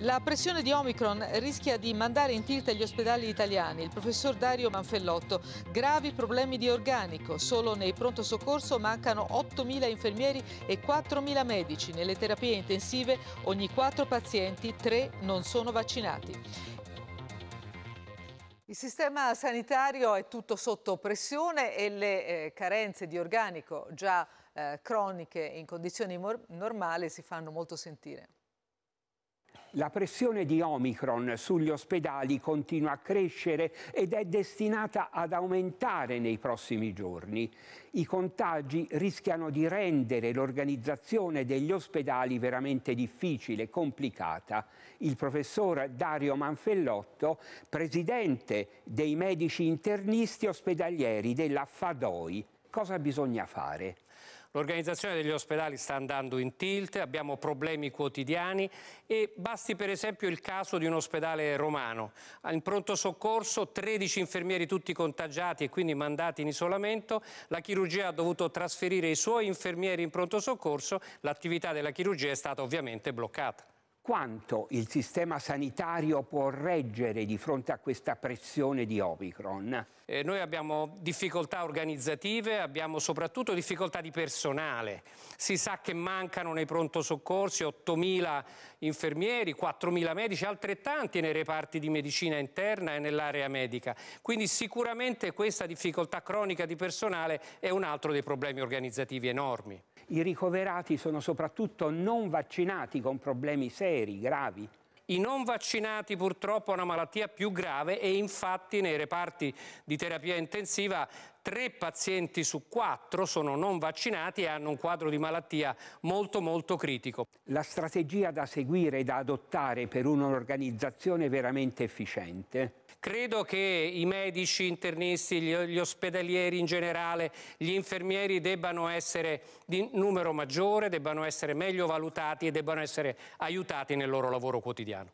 La pressione di Omicron rischia di mandare in tilt gli ospedali italiani. Il professor Dario Manfellotto, gravi problemi di organico. Solo nei pronto soccorso mancano 8.000 infermieri e 4.000 medici. Nelle terapie intensive ogni 4 pazienti, 3 non sono vaccinati. Il sistema sanitario è tutto sotto pressione e le eh, carenze di organico già eh, croniche in condizioni normali si fanno molto sentire. La pressione di Omicron sugli ospedali continua a crescere ed è destinata ad aumentare nei prossimi giorni. I contagi rischiano di rendere l'organizzazione degli ospedali veramente difficile e complicata. Il professor Dario Manfellotto, presidente dei medici internisti ospedalieri della FADOI, cosa bisogna fare? L'organizzazione degli ospedali sta andando in tilt, abbiamo problemi quotidiani e basti per esempio il caso di un ospedale romano. In pronto soccorso 13 infermieri tutti contagiati e quindi mandati in isolamento, la chirurgia ha dovuto trasferire i suoi infermieri in pronto soccorso, l'attività della chirurgia è stata ovviamente bloccata quanto il sistema sanitario può reggere di fronte a questa pressione di Omicron? Eh, noi abbiamo difficoltà organizzative, abbiamo soprattutto difficoltà di personale. Si sa che mancano nei pronto soccorsi 8.000 infermieri, 4.000 medici, altrettanti nei reparti di medicina interna e nell'area medica. Quindi sicuramente questa difficoltà cronica di personale è un altro dei problemi organizzativi enormi. I ricoverati sono soprattutto non vaccinati con problemi seri, gravi. I non vaccinati purtroppo hanno una malattia più grave e infatti nei reparti di terapia intensiva tre pazienti su quattro sono non vaccinati e hanno un quadro di malattia molto molto critico. La strategia da seguire e da adottare per un'organizzazione veramente efficiente Credo che i medici, internisti, gli, ospedalieri in generale, gli infermieri debbano essere di numero maggiore, debbano essere meglio valutati e debbano essere aiutati nel loro lavoro quotidiano.